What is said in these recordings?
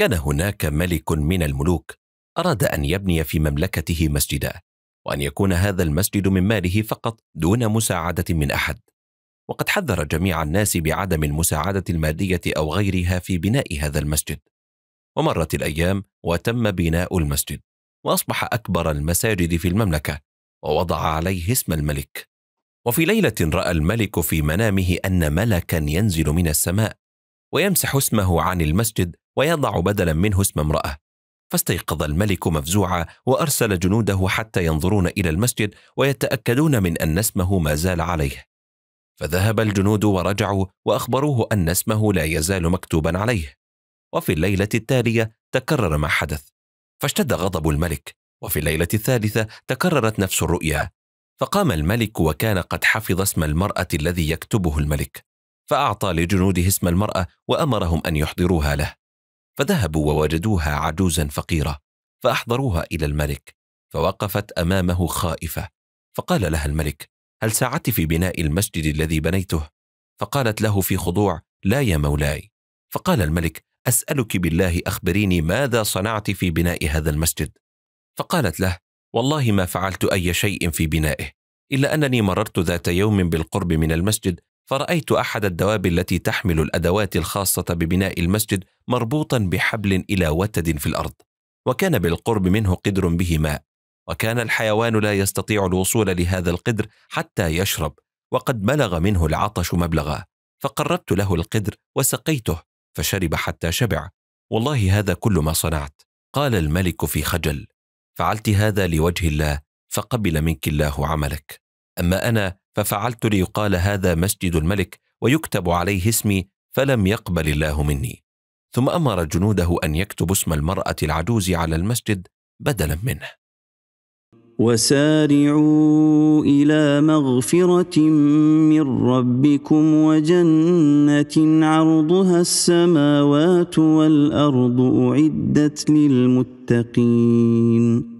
كان هناك ملك من الملوك أراد أن يبني في مملكته مسجدا وأن يكون هذا المسجد من ماله فقط دون مساعدة من أحد وقد حذر جميع الناس بعدم المساعدة المادية أو غيرها في بناء هذا المسجد ومرت الأيام وتم بناء المسجد وأصبح أكبر المساجد في المملكة ووضع عليه اسم الملك وفي ليلة رأى الملك في منامه أن ملكا ينزل من السماء ويمسح اسمه عن المسجد ويضع بدلا منه اسم امرأة فاستيقظ الملك مفزوعا وأرسل جنوده حتى ينظرون إلى المسجد ويتأكدون من أن اسمه ما زال عليه فذهب الجنود ورجعوا وأخبروه أن اسمه لا يزال مكتوبا عليه وفي الليلة التالية تكرر ما حدث فاشتد غضب الملك وفي الليلة الثالثة تكررت نفس الرؤيا فقام الملك وكان قد حفظ اسم المرأة الذي يكتبه الملك فأعطى لجنوده اسم المرأة وأمرهم أن يحضروها له فذهبوا ووجدوها عجوزا فقيره فاحضروها الى الملك فوقفت امامه خائفه فقال لها الملك هل ساعدت في بناء المسجد الذي بنيته فقالت له في خضوع لا يا مولاي فقال الملك اسالك بالله اخبريني ماذا صنعت في بناء هذا المسجد فقالت له والله ما فعلت اي شيء في بنائه الا انني مررت ذات يوم بالقرب من المسجد فرأيت أحد الدواب التي تحمل الأدوات الخاصة ببناء المسجد مربوطا بحبل إلى وتد في الأرض وكان بالقرب منه قدر به ماء وكان الحيوان لا يستطيع الوصول لهذا القدر حتى يشرب وقد بلغ منه العطش مبلغا فقربت له القدر وسقيته فشرب حتى شبع والله هذا كل ما صنعت قال الملك في خجل فعلت هذا لوجه الله فقبل منك الله عملك اما انا ففعلت ليقال هذا مسجد الملك ويكتب عليه اسمي فلم يقبل الله مني ثم امر جنوده ان يكتب اسم المراه العجوز على المسجد بدلا منه وسارعوا الى مغفره من ربكم وجنه عرضها السماوات والارض اعدت للمتقين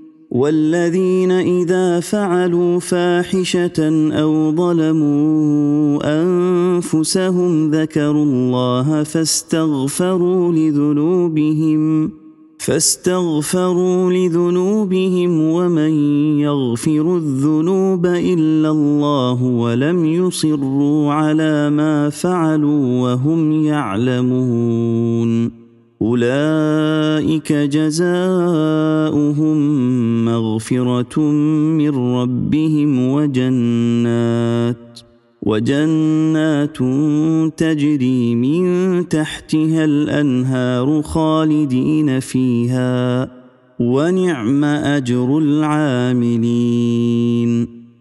والذين اذا فعلوا فاحشه او ظلموا انفسهم ذكروا الله فاستغفروا لذنوبهم فاستغفروا لذنوبهم ومن يغفر الذنوب الا الله ولم يصروا على ما فعلوا وهم يعلمون اولئك جزاؤهم مغفرة من ربهم وجنات وجنات تجري من تحتها الأنهار خالدين فيها ونعم أجر العاملين